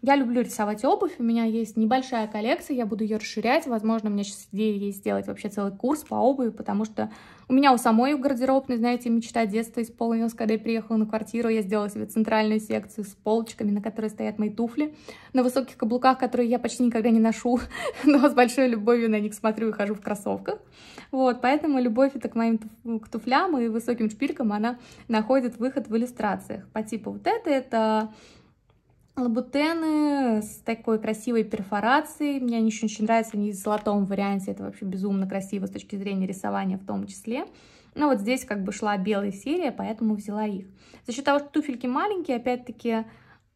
я люблю рисовать обувь, у меня есть небольшая коллекция, я буду ее расширять, возможно, у меня сейчас идея есть сделать вообще целый курс по обуви, потому что у меня у самой в гардеробной, знаете, мечта детства исполнилась, когда я приехала на квартиру, я сделала себе центральную секцию с полочками, на которой стоят мои туфли, на высоких каблуках, которые я почти никогда не ношу, но с большой любовью на них смотрю и хожу в кроссовках. Вот, поэтому любовь это к моим к туфлям и высоким шпилькам, она находит выход в иллюстрациях по типу вот это, это лабутены с такой красивой перфорацией. Мне они еще очень нравятся, они в золотом варианте, это вообще безумно красиво с точки зрения рисования в том числе. Но ну, вот здесь как бы шла белая серия, поэтому взяла их. За счет того, что туфельки маленькие, опять-таки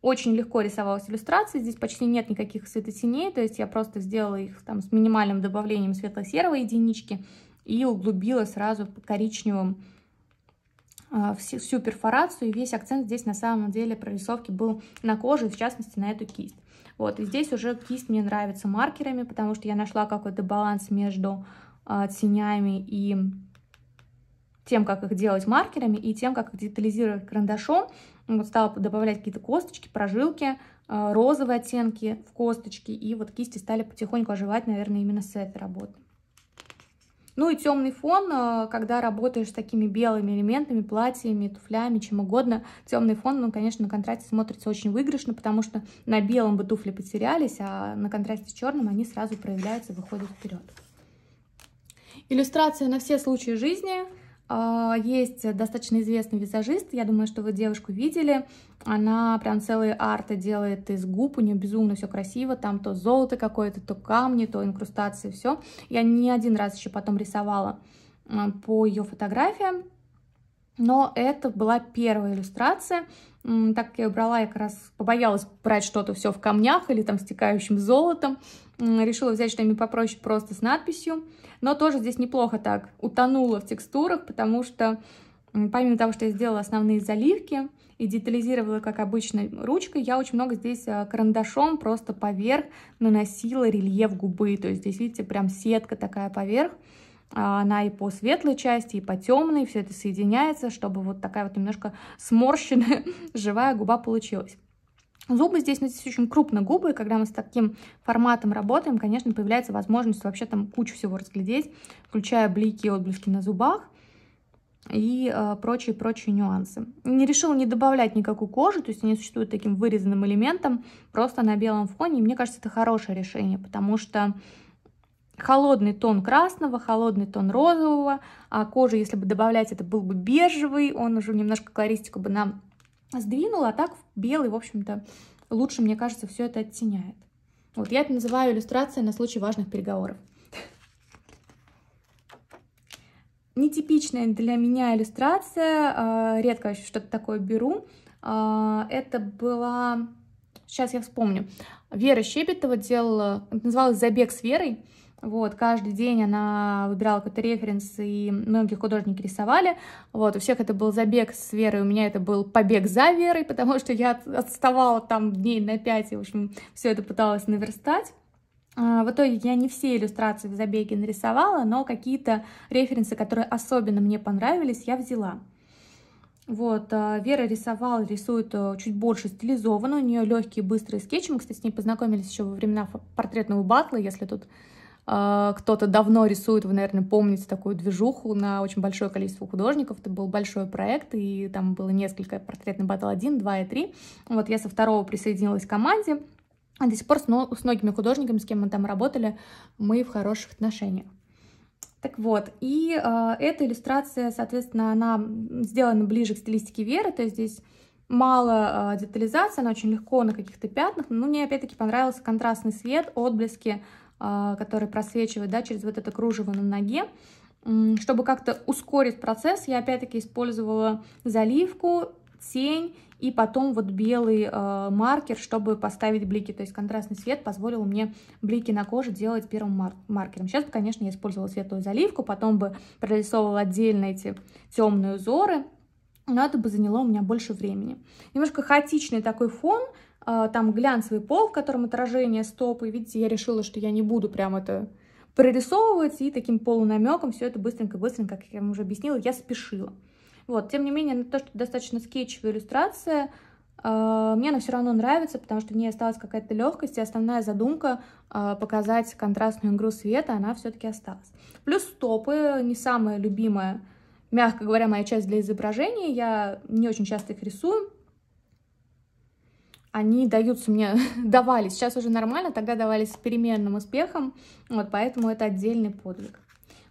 очень легко рисовалась иллюстрация, здесь почти нет никаких светотеней, то есть я просто сделала их там с минимальным добавлением светло-серого единички и углубила сразу под коричневым а, всю перфорацию, и весь акцент здесь на самом деле прорисовки был на коже, в частности на эту кисть. Вот, и здесь уже кисть мне нравится маркерами, потому что я нашла какой-то баланс между а, тенями и тем, как их делать маркерами, и тем, как их детализировать карандашом. Вот стала добавлять какие-то косточки, прожилки, а, розовые оттенки в косточки, и вот кисти стали потихоньку оживать, наверное, именно с этой работы. Ну и темный фон, э, когда работаешь с такими белыми элементами, платьями, туфлями, чем угодно, темный фон, ну, конечно, на контрасте смотрится очень выигрышно, потому что на белом бы туфли потерялись, а на контрасте с черным они сразу проявляются, выходят вперед. Иллюстрация на все случаи жизни. А, есть достаточно известный визажист, я думаю, что вы девушку видели. Она прям целые арты делает из губ, у нее безумно все красиво, там то золото какое-то, то камни, то инкрустации, все. Я не один раз еще потом рисовала а, по ее фотографиям, но это была первая иллюстрация, так как я брала, я как раз побоялась брать что-то все в камнях или там стекающим золотом, Решила взять что-нибудь попроще просто с надписью. Но тоже здесь неплохо так утонула в текстурах, потому что помимо того, что я сделала основные заливки и детализировала, как обычно, ручкой, я очень много здесь а, карандашом просто поверх наносила рельеф губы. То есть здесь, видите, прям сетка такая поверх. А, она и по светлой части, и по темной. Все это соединяется, чтобы вот такая вот немножко сморщенная живая губа получилась. Зубы здесь ну, здесь очень крупно губы, и когда мы с таким форматом работаем, конечно, появляется возможность вообще там кучу всего разглядеть, включая блики и отблески на зубах и прочие-прочие э, нюансы. Не решила не добавлять никакую кожу, то есть они существуют таким вырезанным элементом, просто на белом фоне, и мне кажется, это хорошее решение, потому что холодный тон красного, холодный тон розового, а кожа, если бы добавлять, это был бы бежевый, он уже немножко колористику бы нам сдвинула, а так белый, в общем-то, лучше, мне кажется, все это оттеняет. Вот я это называю иллюстрацией на случай важных переговоров. Нетипичная для меня иллюстрация, а, редко что-то такое беру. А, это была, сейчас я вспомню, Вера Щебетова делала, называлось «Забег с Верой». Вот, каждый день она выбирала какой-то референс, и многие художники рисовали. Вот, у всех это был забег с Верой, у меня это был побег за Верой, потому что я отставала там дней на пять, и, в общем, все это пыталась наверстать. А, в итоге я не все иллюстрации в забеге нарисовала, но какие-то референсы, которые особенно мне понравились, я взяла. Вот, а, Вера рисовала, рисует а, чуть больше стилизованную, у нее легкие, быстрые скетчи. Мы, кстати, с ней познакомились еще во времена портретного батла, если тут а, кто-то давно рисует, вы, наверное, помните такую движуху на очень большое количество художников. Это был большой проект, и там было несколько портретных батл 1, 2 и 3. Вот я со второго присоединилась к команде. А до сих пор с, но, с многими художниками, с кем мы там работали, мы в хороших отношениях. Так вот, и э, эта иллюстрация, соответственно, она сделана ближе к стилистике Веры, то есть здесь мало э, детализации, она очень легко на каких-то пятнах, но мне опять-таки понравился контрастный свет, отблески а, который просвечивает, да, через вот это кружево на ноге. Чтобы как-то ускорить процесс, я опять-таки использовала заливку, тень и потом вот белый э, маркер, чтобы поставить блики. То есть контрастный свет позволил мне блики на коже делать первым мар маркером. Сейчас бы, конечно, я использовала светлую заливку, потом бы прорисовывала отдельно эти темные узоры, но это бы заняло у меня больше времени. Немножко хаотичный такой фон, а, там глянцевый пол, в котором отражение стопы. Видите, я решила, что я не буду прям это прорисовывать, и таким полунамеком все это быстренько-быстренько, как я вам уже объяснила, я спешила. Вот, тем не менее, на ну, то, что достаточно скетчевая иллюстрация, а, мне она все равно нравится, потому что в ней осталась какая-то легкость, и основная задумка а, показать контрастную игру света, она все-таки осталась. Плюс стопы, не самая любимая, мягко говоря, моя часть для изображения, я не очень часто их рисую, они даются мне, давались сейчас уже нормально, тогда давались с переменным успехом, вот, поэтому это отдельный подвиг.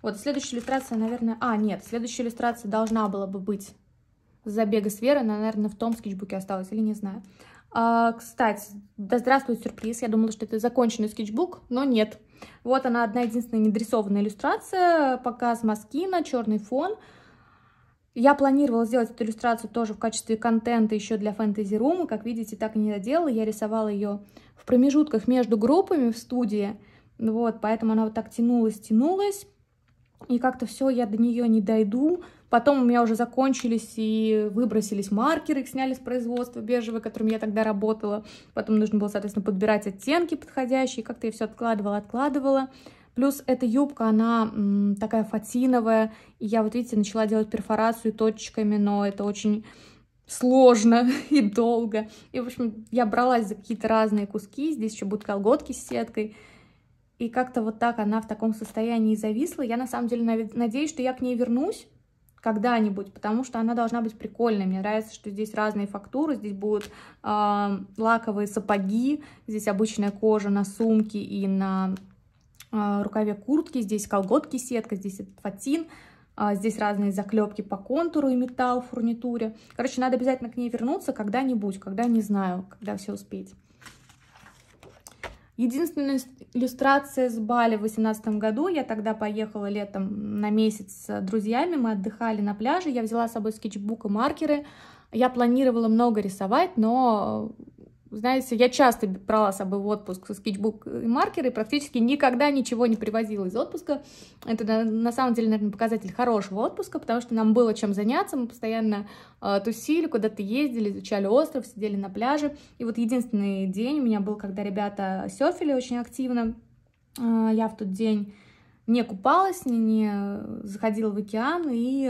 Вот, следующая иллюстрация, наверное, а, нет, следующая иллюстрация должна была бы быть забега с Верой, она, наверное, в том скетчбуке осталась, или не знаю. А, кстати, да здравствует сюрприз, я думала, что это законченный скетчбук, но нет. Вот она, одна единственная недрисованная иллюстрация, показ маскина, черный фон, я планировала сделать эту иллюстрацию тоже в качестве контента еще для фэнтези рума. Как видите, так и не доделала. Я рисовала ее в промежутках между группами в студии. Вот, поэтому она вот так тянулась, тянулась. И как-то все, я до нее не дойду. Потом у меня уже закончились и выбросились маркеры, их сняли с производства бежевые, которым я тогда работала. Потом нужно было, соответственно, подбирать оттенки подходящие. Как-то я все откладывала, откладывала. Плюс эта юбка, она такая фатиновая. И я вот, видите, начала делать перфорацию точечками, но это очень сложно и долго. И, в общем, я бралась за какие-то разные куски. Здесь еще будут колготки с сеткой. И как-то вот так она в таком состоянии зависла. Я, на самом деле, надеюсь, что я к ней вернусь когда-нибудь, потому что она должна быть прикольной. Мне нравится, что здесь разные фактуры, здесь будут э, лаковые сапоги, здесь обычная кожа на сумке и на Э, рукаве куртки, здесь колготки, сетка, здесь этот фатин, э, здесь разные заклепки по контуру и металл в фурнитуре. Короче, надо обязательно к ней вернуться когда-нибудь, когда не знаю, когда все успеть. Единственная иллюстрация с Бали в 2018 году. Я тогда поехала летом на месяц с друзьями, мы отдыхали на пляже. Я взяла с собой скетчбук и маркеры. Я планировала много рисовать, но знаете, я часто брала с собой в отпуск скетчбук и маркеры, практически никогда ничего не привозила из отпуска. Это на, на самом деле, наверное, показатель хорошего отпуска, потому что нам было чем заняться, мы постоянно э, тусили, куда-то ездили, изучали остров, сидели на пляже. И вот единственный день у меня был, когда ребята серфили очень активно. Э, я в тот день не купалась, не, не заходила в океан, и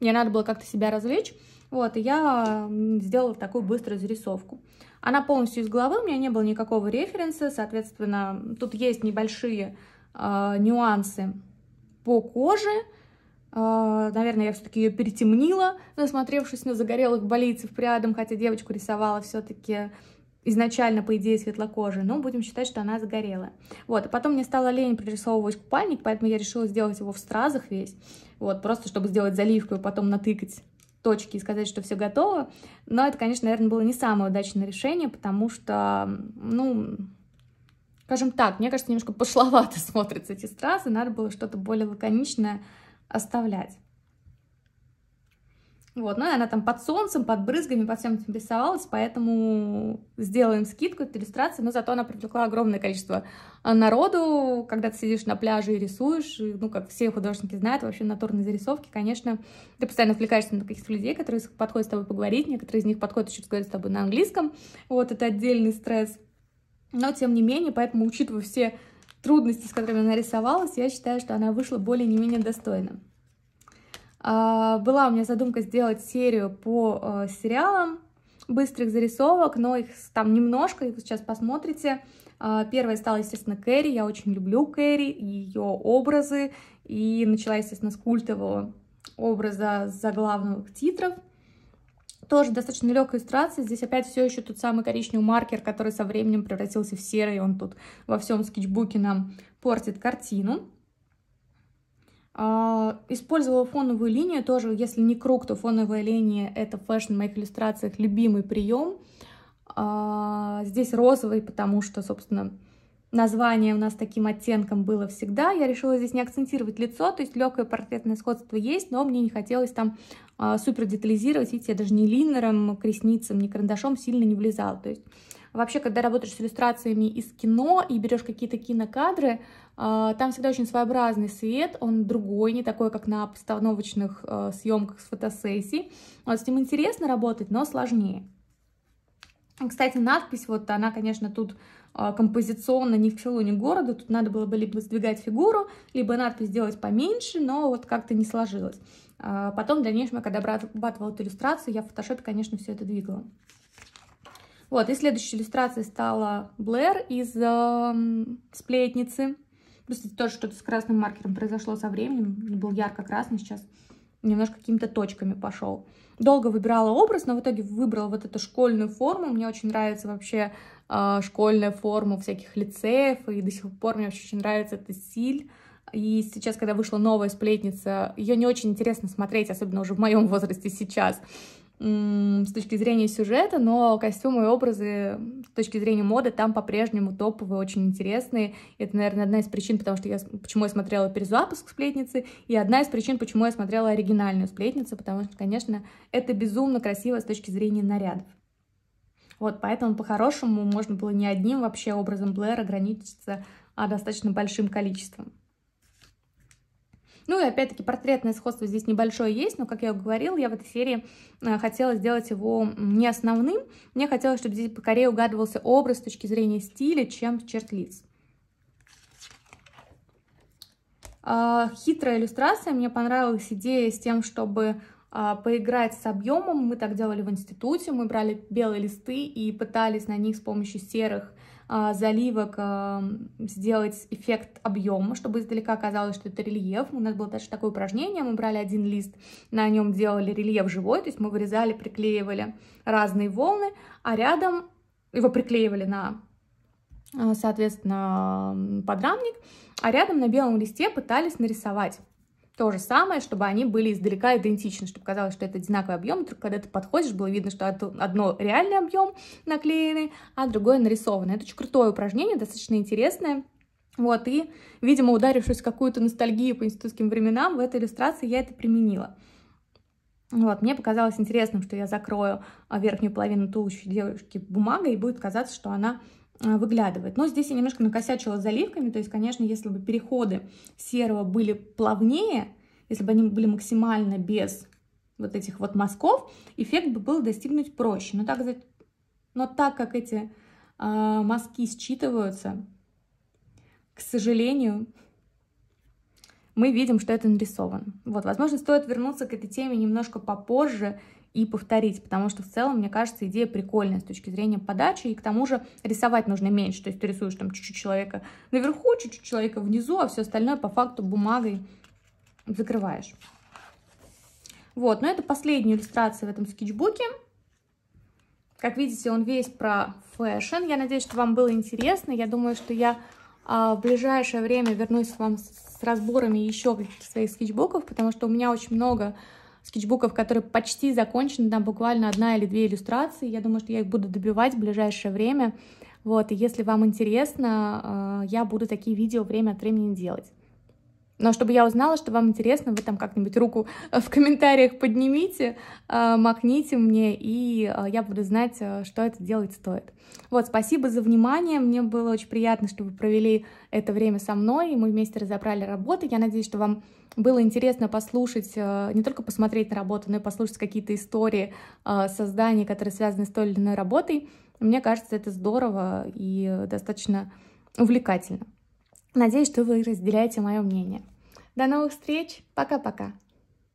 мне надо было как-то себя развлечь. Вот, и я сделала такую быструю зарисовку. Она полностью из головы, у меня не было никакого референса, соответственно, тут есть небольшие э, нюансы по коже. Э, наверное, я все-таки ее перетемнила, насмотревшись на загорелых болицев рядом, хотя девочку рисовала все-таки изначально, по идее, светлокожей, но будем считать, что она загорелая. Вот, а потом мне стало лень прорисовывать купальник, поэтому я решила сделать его в стразах весь, вот, просто чтобы сделать заливку и потом натыкать точки и сказать, что все готово. Но это, конечно, наверное, было не самое удачное решение, потому что, ну, скажем так, мне кажется, немножко пошловато смотрятся эти стразы, надо было что-то более лаконичное оставлять. Вот, ну, и она там под солнцем, под брызгами, под всем этим рисовалась, поэтому сделаем скидку этой иллюстрации, но зато она привлекла огромное количество а, народу, когда ты сидишь на пляже и рисуешь, и, ну, как все художники знают, вообще натурные зарисовки, конечно, ты постоянно отвлекаешься на каких-то людей, которые подходят с тобой поговорить, некоторые из них подходят еще говорят с тобой на английском, вот, это отдельный стресс, но, тем не менее, поэтому, учитывая все трудности, с которыми она рисовалась, я считаю, что она вышла более-не менее достойно. А, была у меня задумка сделать серию по э, сериалам быстрых зарисовок, но их там немножко, их сейчас посмотрите. А, первая стала, естественно, Кэрри. Я очень люблю Кэрри, ее образы. И начала, естественно, с культового образа заглавных титров. Тоже достаточно легкая иллюстрация. Здесь опять все еще тот самый коричневый маркер, который со временем превратился в серый. Он тут во всем скетчбуке нам портит картину. А, использовала фоновую линию тоже, если не круг, то фоновая линия — это в моих иллюстрациях любимый прием. А, здесь розовый, потому что, собственно, название у нас таким оттенком было всегда. Я решила здесь не акцентировать лицо, то есть легкое портретное сходство есть, но мне не хотелось там а, супер детализировать. Видите, я даже не линером, кресницем, не карандашом сильно не влезала. То есть Вообще, когда работаешь с иллюстрациями из кино и берешь какие-то кинокадры, а, там всегда очень своеобразный свет, он другой, не такой, как на постановочных а, съемках с фотосессий. Вот с ним интересно работать, но сложнее. Кстати, надпись, вот она, конечно, тут а, композиционно ни в селу, ни к Тут надо было бы либо сдвигать фигуру, либо надпись сделать поменьше, но вот как-то не сложилось. Потом в дальнейшем, когда обрабатывала эту иллюстрацию, я в фотошопе, конечно, все это двигала. Вот, и следующей иллюстрацией стала Блэр из э, «Сплетницы». Просто тоже что-то с красным маркером произошло со временем. Был ярко-красный, сейчас немножко какими-то точками пошел. Долго выбирала образ, но в итоге выбрала вот эту школьную форму. Мне очень нравится вообще э, школьная форма всяких лицеев, и до сих пор мне вообще очень нравится эта стиль. И сейчас, когда вышла новая сплетница, ее не очень интересно смотреть, особенно уже в моем возрасте сейчас с точки зрения сюжета, но костюмы и образы с точки зрения моды там по-прежнему топовые, очень интересные. Это, наверное, одна из причин, потому что я, почему я смотрела перезапуск «Сплетницы», и одна из причин, почему я смотрела оригинальную «Сплетницу», потому что, конечно, это безумно красиво с точки зрения нарядов. Вот, поэтому по-хорошему можно было не одним вообще образом Блэр ограничиться, а достаточно большим количеством. Ну и опять-таки портретное сходство здесь небольшое есть, но, как я говорил, я в этой серии э, хотела сделать его не основным. Мне хотелось, чтобы здесь покорее угадывался образ с точки зрения стиля, чем черт лиц. А, хитрая иллюстрация. Мне понравилась идея с тем, чтобы а, поиграть с объемом. Мы так делали в институте. Мы брали белые листы и пытались на них с помощью серых а, заливок а, сделать эффект объема, чтобы издалека казалось, что это рельеф. У нас было даже такое упражнение, мы брали один лист, на нем делали рельеф живой, то есть мы вырезали, приклеивали разные волны, а рядом его приклеивали на а, соответственно, подрамник, а рядом на белом листе пытались нарисовать то же самое, чтобы они были издалека идентичны, чтобы казалось, что это одинаковый объем, только когда ты подходишь, было видно, что одно реальный объем наклеенный, а другое нарисованное. Это очень крутое упражнение, достаточно интересное. Вот, и, видимо, ударившись в какую-то ностальгию по институтским временам, в этой иллюстрации я это применила. Вот, мне показалось интересным, что я закрою верхнюю половину туловища девушки бумагой, и будет казаться, что она а, выглядывает. Но здесь я немножко накосячила заливками, то есть, конечно, если бы переходы серого были плавнее, если бы они были максимально без вот этих вот мазков, эффект бы был достигнуть проще. Но так, но так как эти э, мазки считываются, к сожалению, мы видим, что это нарисовано. Вот, возможно, стоит вернуться к этой теме немножко попозже и повторить, потому что в целом, мне кажется, идея прикольная с точки зрения подачи, и к тому же рисовать нужно меньше, то есть ты рисуешь там чуть-чуть человека наверху, чуть-чуть человека внизу, а все остальное по факту бумагой закрываешь. Вот, но это последняя иллюстрация в этом скетчбуке. Как видите, он весь про фэшн. Я надеюсь, что вам было интересно. Я думаю, что я а, в ближайшее время вернусь к вам с разборами еще каких-то своих скетчбуков, потому что у меня очень много скетчбуков, который почти закончен, там буквально одна или две иллюстрации. Я думаю, что я их буду добивать в ближайшее время. Вот, и если вам интересно, э, я буду такие видео время от времени делать. Но чтобы я узнала, что вам интересно, вы там как-нибудь руку э, в комментариях поднимите, э, махните мне, и э, я буду знать, что это делать стоит. Вот, спасибо за внимание. Мне было очень приятно, что вы провели это время со мной, и мы вместе разобрали работы. Я надеюсь, что вам было интересно послушать, не только посмотреть на работу, но и послушать какие-то истории создания, которые связаны с той или иной работой. Мне кажется, это здорово и достаточно увлекательно. Надеюсь, что вы разделяете мое мнение. До новых встреч. Пока-пока.